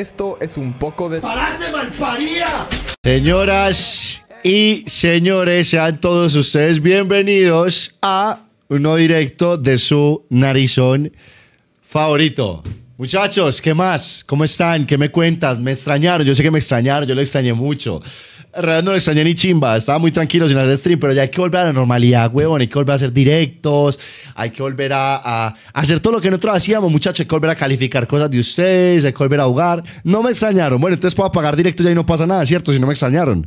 esto es un poco de... ¡Parate, malparía! Señoras y señores, sean todos ustedes bienvenidos a uno directo de su narizón favorito. Muchachos, ¿qué más? ¿Cómo están? ¿Qué me cuentas? ¿Me extrañaron? Yo sé que me extrañaron, yo lo extrañé mucho. Realmente no le extrañé ni chimba, estaba muy tranquilo sin hacer stream, pero ya hay que volver a la normalidad, huevón, hay que volver a hacer directos, hay que volver a, hacer todo lo que nosotros hacíamos, muchachos, hay que volver a calificar cosas de ustedes, hay que volver a jugar. No me extrañaron, bueno, entonces puedo apagar directo ya y no pasa nada, ¿cierto? Si no me extrañaron.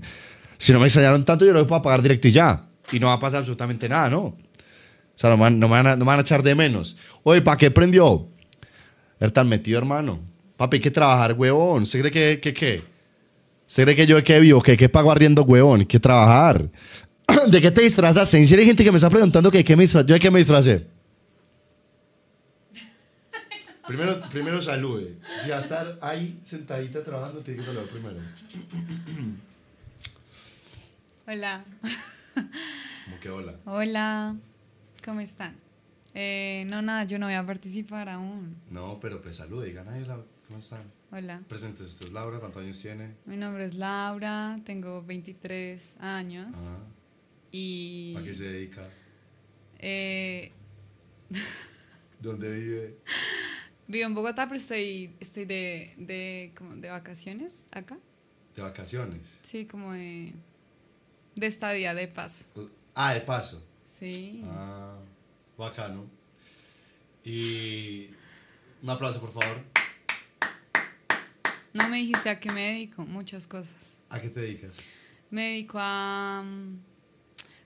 Si no me extrañaron tanto, yo lo puedo apagar directo y ya. Y no va a pasar absolutamente nada, ¿no? O sea, no me, van, a, echar de menos. Oye, ¿para qué prendió? Era tan metido, hermano. Papi, hay que trabajar, huevón. ¿Se cree que qué? ¿Se cree que yo que vivo? ¿Que qué pago arriendo, huevón? ¿Qué trabajar? ¿De qué te disfrazas? En serio hay gente que me está preguntando que qué me ¿Yo hay qué me disfrazé? primero, primero salude. Si vas a estar ahí sentadita trabajando, tiene que saludar primero. Hola. ¿Cómo que hola? Hola. ¿Cómo están? Eh, no, nada, yo no voy a participar aún. No, pero pues salude, digan, ¿cómo están? Hola. Presentes, esta es Laura, ¿cuántos años tiene? Mi nombre es Laura, tengo 23 años. Y... ¿A qué se dedica? Eh... ¿Dónde vive? Vivo en Bogotá, pero estoy, estoy de, como de vacaciones acá. ¿De vacaciones? Sí, como de, de estadía, de paso. Ah, de paso. Sí. Ah, bacano. Y un aplauso, por favor. No me dijiste a qué me dedico, muchas cosas. ¿A qué te dedicas? Me dedico a, mm,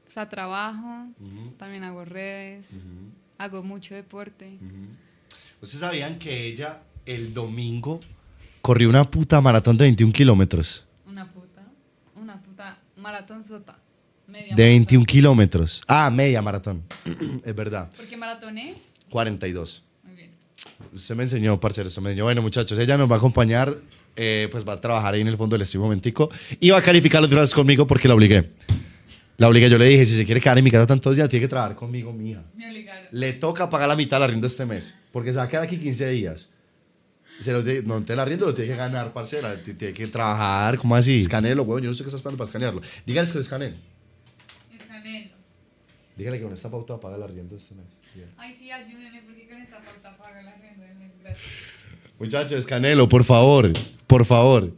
pues, trabajo, también hago redes, hago mucho deporte. ¿Ustedes sabían que ella el domingo corrió una puta maratón de 21 kilómetros? Una puta, una puta maratón sota. de 21 kilómetros. Ah, media maratón. es verdad. ¿Por qué maratón es? 42 se me enseñó, parcero, usted me enseñó. Bueno, muchachos, ella nos va a acompañar, eh, pues va a trabajar ahí en el fondo del stream un momentico y va a calificar las vez conmigo porque la obligué. La obligué, yo le dije, si se quiere quedar en mi casa tantos días, tiene que trabajar conmigo, mija. Me obligaron. Le toca pagar la mitad la rienda este mes, porque se va a quedar aquí 15 días. Se no te la riendo, lo tiene que ganar, parcela. Tiene que trabajar, ¿cómo así? Escanelo, huevón. yo no sé qué estás esperando para escanearlo. Dígales que lo escaneen. Dígale que con esa pauta paga el arriendo este mes. Ay, sí, ayúdenme, porque con esa pauta apaga el arriendo mes. Muchachos, Canelo, por favor, por favor.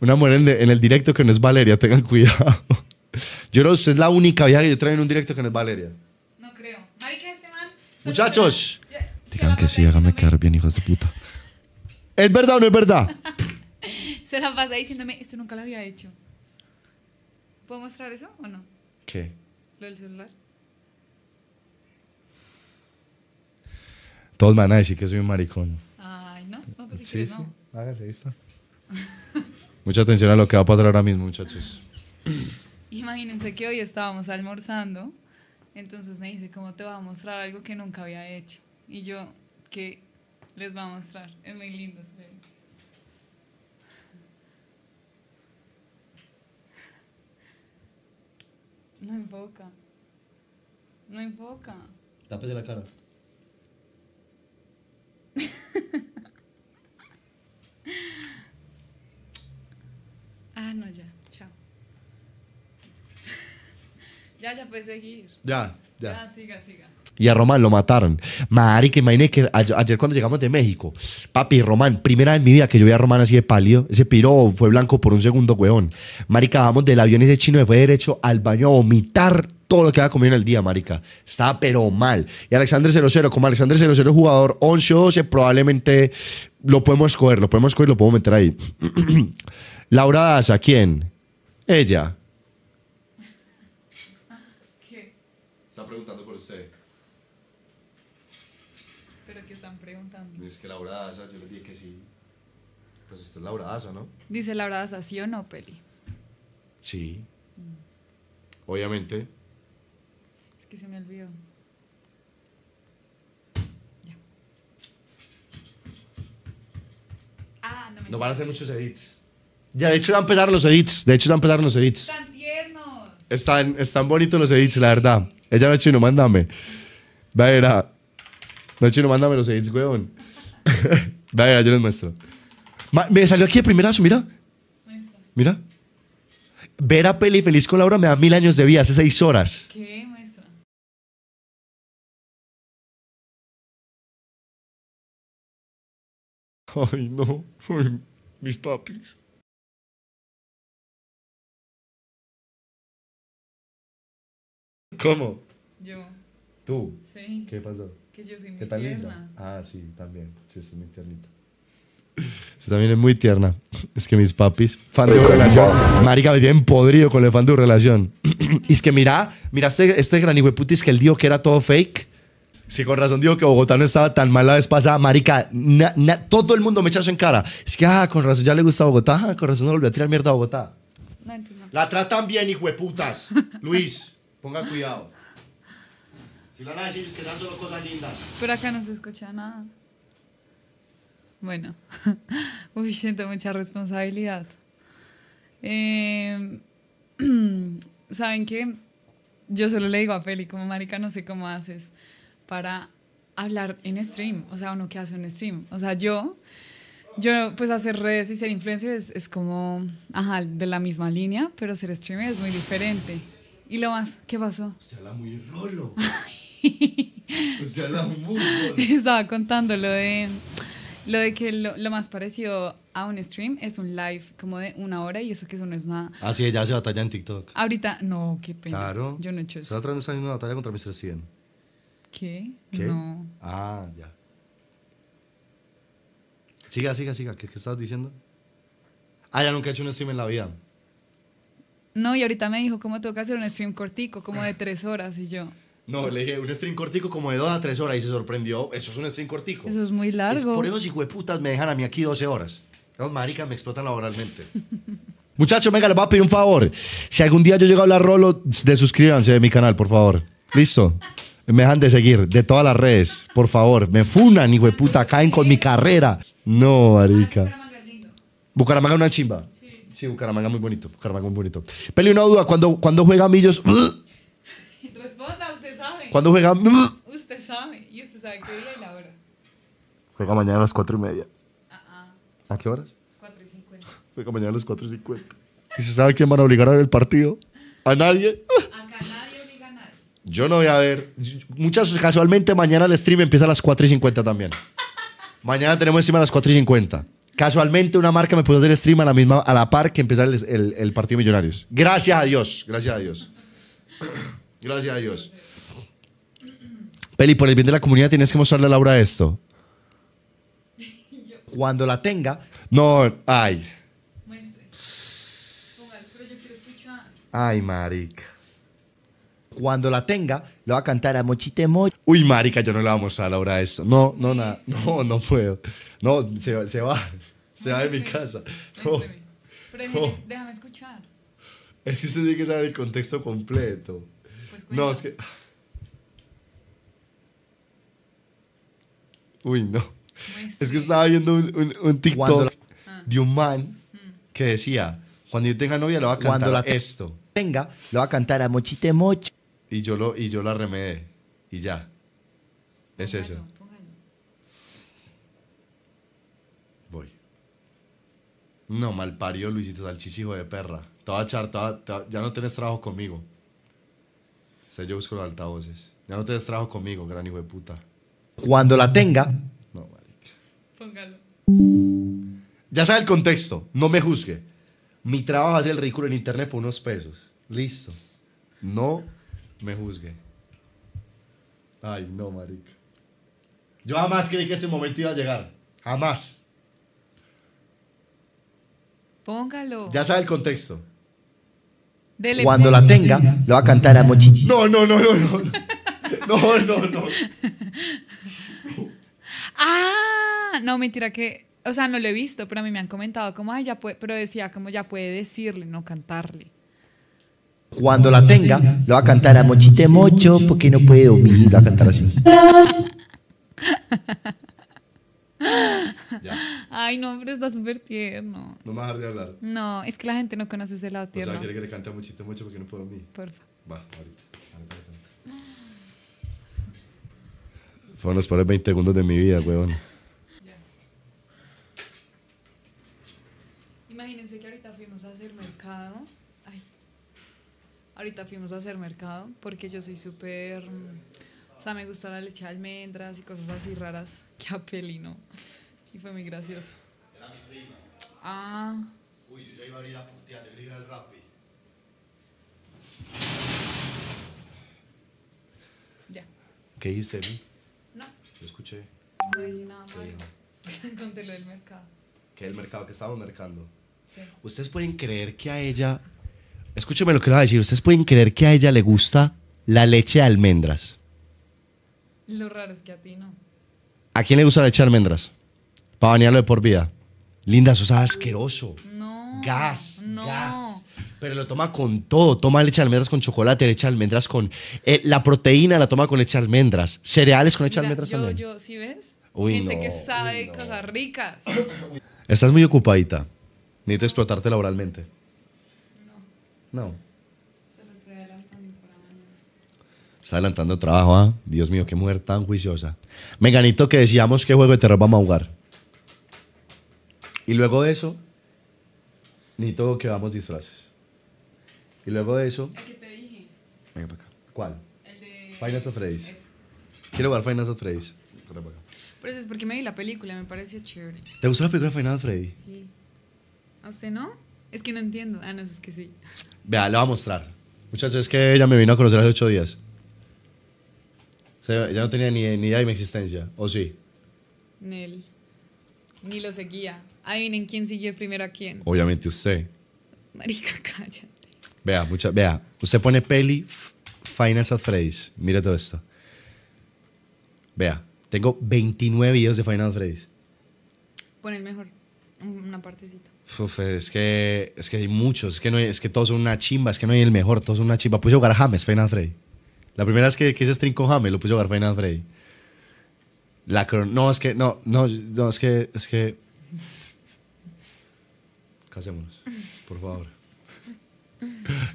Una mujer en, el directo que no es Valeria, tengan cuidado. Yo no, usted es la única vieja que yo traigo en un directo que no es Valeria. No creo. Marica, este man. Muchachos. Digan que sí, háganme quedar bien, hijos de puta. ¿Es verdad o no es verdad? se la pasa diciéndome, esto nunca lo había hecho. ¿Puedo mostrar eso o no? ¿Qué? Lo del celular. Todos me van a decir que soy un maricón. Ay, no, no pues sí, sí. ahí está. Mucha atención a lo que va a pasar ahora mismo, muchachos. Imagínense que hoy estábamos almorzando, entonces me dice, ¿cómo te va a mostrar algo que nunca había hecho? Y yo, ¿qué les va a mostrar? Es muy lindo, ve. No enfoca. No enfoca. Tápese la cara. ah, no, ya. Chao. ya, ya puedes seguir. Ya, ya. Ya, siga, siga. Y a Román lo mataron. Marica, imagínate que ayer, cuando llegamos de México, papi, Román, primera vez en mi vida que yo vi a Román así de pálido. Ese piro fue blanco por un segundo, weón. Marica, vamos del avión y ese chino se fue derecho al baño a vomitar todo lo que había comido en el día, marica. Estaba pero mal. Y Alexander 00, como Alexander 00 jugador 11 o 12, probablemente lo podemos escoger, lo podemos escoger, lo podemos meter ahí. Laura ¿a ¿quién? Ella. que Laura Daza, yo le dije que sí. Pues usted es Laura Daza, ¿no? Dice Laura Daza, ¿sí o no, Peli? Sí. Mm. Obviamente. Es que se me olvidó. Ya. Ah, no me No van a hacer muchos edits. Ya, de hecho ya empezaron los edits. De hecho ya empezaron los edits. Tan tiernos. Están, están bonitos los edits, la verdad. Ella no chino, mándame. ver, No chino, mándame los edits, weón. Vale, yo les muestro. me salió aquí de primerazo, mira. Mira. Ver a Peli Feliz con Laura me da mil años de vida, hace seis horas. ¿Qué? Muestra. Ay, no. mis papis. ¿Cómo? Yo. ¿Tú? Sí. ¿Qué pasó? Que yo soy muy ¿Qué tierna. Linda? Ah, sí, también. Sí, es muy tiernita. Sí, también es muy tierna. Es que mis papis, fan de relación. Marica, me tienen podrido con el fan de relación. y es que mira, mira este, este gran hijo que el dijo que era todo fake. Si con razón digo que Bogotá no estaba tan mal la vez pasada, marica, todo el mundo me echó en cara. Es que, ah, con razón ya le gusta Bogotá, ah, con razón no volvió a tirar mierda a Bogotá. No, La tratan bien, hijo de Luis, ponga cuidado. Si van a decir que dan solo cosas lindas. Pero acá no se escucha nada. Bueno, uy, siento mucha responsabilidad. Em, ¿Saben qué? Yo solo le digo a Peli, como marica, no sé cómo haces para hablar en stream. O sea, uno que hace un stream. O sea, yo, yo pues hacer redes y ser influencer es, como, ajá, de la misma línea, pero ser streamer es muy diferente. Y lo más, ¿qué pasó? Se habla muy rolo. Pues Estaba contando lo de, lo de que lo, más parecido a un stream es un live como de una hora y eso que eso no es nada. Así ah, ella hace batalla en TikTok. Ahorita, no, qué pena. Claro. Yo no he hecho eso. Está haciendo una batalla contra Mr. 100. ¿Qué? No. Ah, ya. Siga, siga, siga. ¿Qué, qué estás diciendo? Ah, ya nunca he hecho un stream en la vida. No, y ahorita me dijo, ¿cómo tengo que hacer un stream cortico, como de tres horas? Y yo, no, le dije un stream cortico como de 2 a 3 horas y se sorprendió. Eso es un stream cortico. Eso es muy largo. Es por eso, Si hueputas me dejan a mí aquí 12 horas. Los maricas me explotan laboralmente. Muchachos, venga, les voy a pedir un favor. Si algún día yo llego a hablar rolo, suscríbanse de mi canal, por favor. ¿Listo? Me dejan de seguir de todas las redes, por favor. Me funan, hijo de caen con mi carrera. No, marica. Bucaramanga es una chimba. Sí. Bucaramanga muy bonito. Bucaramanga muy bonito. Pele, una duda, cuando cuando juega Millos? Responda ¿Cuándo juega? Usted sabe, y usted sabe qué día y la hora. Juega mañana a las 4 y media. ¿A qué horas? 4 y 50. Juega mañana a las 4 y 50. ¿Y se sabe quién van a obligar a ver el partido? ¿A nadie? Acá nadie obliga a nadie. Yo no voy a ver. Muchas casualmente mañana el stream empieza a las 4 y 50 también. mañana tenemos encima a las 4 y 50. Casualmente una marca me puede hacer stream a la, misma, a la par que empieza el, el partido Millonarios. Gracias a Dios, gracias a Dios. Gracias a Dios. Peli, por el bien de la comunidad tienes que mostrarle a Laura esto. Cuando la tenga. No, ay. Ay, marica. Cuando la tenga, lo va a cantar a Mochite Uy, marica, yo no le voy a mostrar a Laura esto. No, no, nada. No, no puedo. No, se, se va. Se va de mi casa. No. Pero déjame escuchar. Es que usted tiene que saber el contexto completo. Pues no, es que... Uy, no. Es que estaba viendo un, TikTok ah. de un man que decía, cuando yo tenga novia le va a cantar esto. tenga, le va a cantar a Mochite Moch. Y yo, lo, y yo la remedé. Y ya. Es eso. Voy. No, mal parió Luisito Salchis, hijo de perra. Te a ya no tenés trabajo conmigo. O sea, yo busco los altavoces. Ya no tenés trabajo conmigo, gran hijo de puta. Cuando la tenga. No, marica. Póngalo. Ya sabe el contexto, no me juzgue. Mi trabajo es el ridículo en internet por unos pesos. Listo. No me juzgue. Ay, no, marica. Yo jamás creí que ese momento iba a llegar. Jamás. Póngalo. Ya sabe el contexto. Cuando la tenga, lo va a cantar a Mochichi. no, no, no, no. No, no, no. no. Ah, no, mentira que, o sea, no lo he visto, pero a mí me han comentado como, ay, ya puede, pero decía como ya puede decirle, no cantarle. Cuando la tenga, lo va a cantar a mochite mocho porque no puede dormir, a cantar así. Ay, no, hombre, está súper tierno. No me vas a dejar de hablar. No, es que la gente no conoce ese lado tierno. O sea, quiere que le cante a mochite mocho porque no puede dormir. Porfa. Va, ahorita. Bueno, los 20 segundos de mi vida, weón. Imagínense que ahorita fuimos a hacer mercado. Ay. Ahorita fuimos a hacer mercado porque yo soy súper... O sea, me gusta la leche de almendras y cosas así raras Qué apelino. Y fue muy gracioso. Era mi prima. Ah. Uy, yo ya iba a abrir la putear, Te al Ya. ¿Qué hice, escuché. No el del mercado. Que el mercado? que estamos mercando? Ustedes pueden creer que a ella. Escúcheme lo que le voy a decir. Ustedes pueden creer que a ella le gusta la leche de almendras. Lo raro es que a ti no. ¿A quién le gusta la leche de almendras? Para bañarlo de por vida. Linda, eso es asqueroso. No. Gas. Gas. Pero lo toma con todo. Toma leche de almendras con chocolate, leche de almendras con... Eh, la proteína la toma con leche de almendras. Cereales con leche de almendras también. Yo, si ves? Gente que sabe cosas ricas. Estás muy ocupadita. Necesito te explotarte laboralmente. No. No. Está adelantando trabajo, ¿ah? Dios mío, qué mujer tan juiciosa. Meganito, que decíamos que juego de terror vamos a jugar. Y luego de eso, todo que vamos disfraces. Y luego de eso. El que te dije. Venga para acá. ¿Cuál? El de. Finance of Freddy's. Quiero ver Finance of Freddy's. Para acá. Por eso es porque me di la película, me pareció chévere. ¿Te gustó la película Final of Freddy? Sí. ¿A usted no? Es que no entiendo. Ah, no, es que sí. Vea, le voy a mostrar. Muchachos, es que ella me vino a conocer hace ocho días. O sea, ella no tenía ni, ni idea de mi existencia, ¿o sí? Nel. Ni lo seguía. Adivinen quién siguió primero a quién. Obviamente usted. Marica, Calla. Vea, mucha, vea, usted pone peli Finance of mire Mira todo esto. Vea, tengo 29 videos de Final Freddy's. pone el mejor, una partecita. Uf, es que, es que hay muchos, es que, no es que todos son una chimba, es que no hay el mejor, todos son una chimba. Puse a jugar James, Final Freddy. La primera vez que hice stream con James, lo puse a jugar Final Freddy. La no, es que, no, no, no, es que, es que... Casémonos, por favor.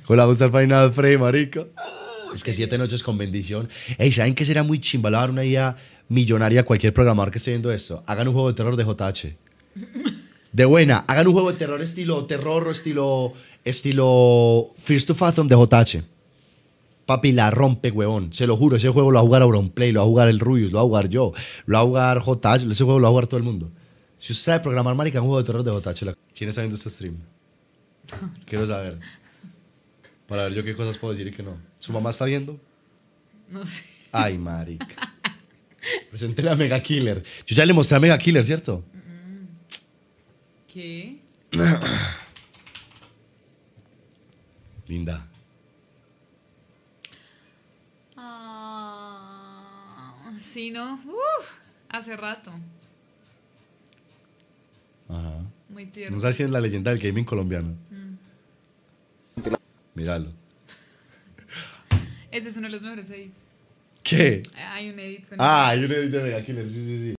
Con la gusta final Frey, marico. Es que siete noches con bendición. Ey, ¿saben qué será muy dar una idea millonaria a cualquier programador que esté viendo esto? Hagan un juego de terror de JH. De buena, hagan un juego de terror estilo terror o estilo, estilo First to Fathom de JH. Papi, la rompe, huevón. Se lo juro, ese juego lo va a jugar Auronplay, lo va a jugar el Rubius, lo va a jugar yo, lo va a jugar JH, ese juego lo va a jugar todo el mundo. Si usted sabe programar, marica, un juego de terror de JH. ¿Quién está viendo este stream? Quiero saber. Para ver yo qué cosas puedo decir y qué no. ¿Su mamá está viendo? No sé. Ay, marica. Presenté a Mega Killer. Yo ya le mostré a Mega Killer, ¿cierto? ¿Qué? Linda. Ah, sí, ¿no? hace rato. Ajá. Muy tierno. No sé si es la leyenda del gaming colombiano. Míralo. Ese es uno de los mejores edits. ¿Qué? Hay un edit con Ah, hay un edit de Mega Killer, sí, sí, sí.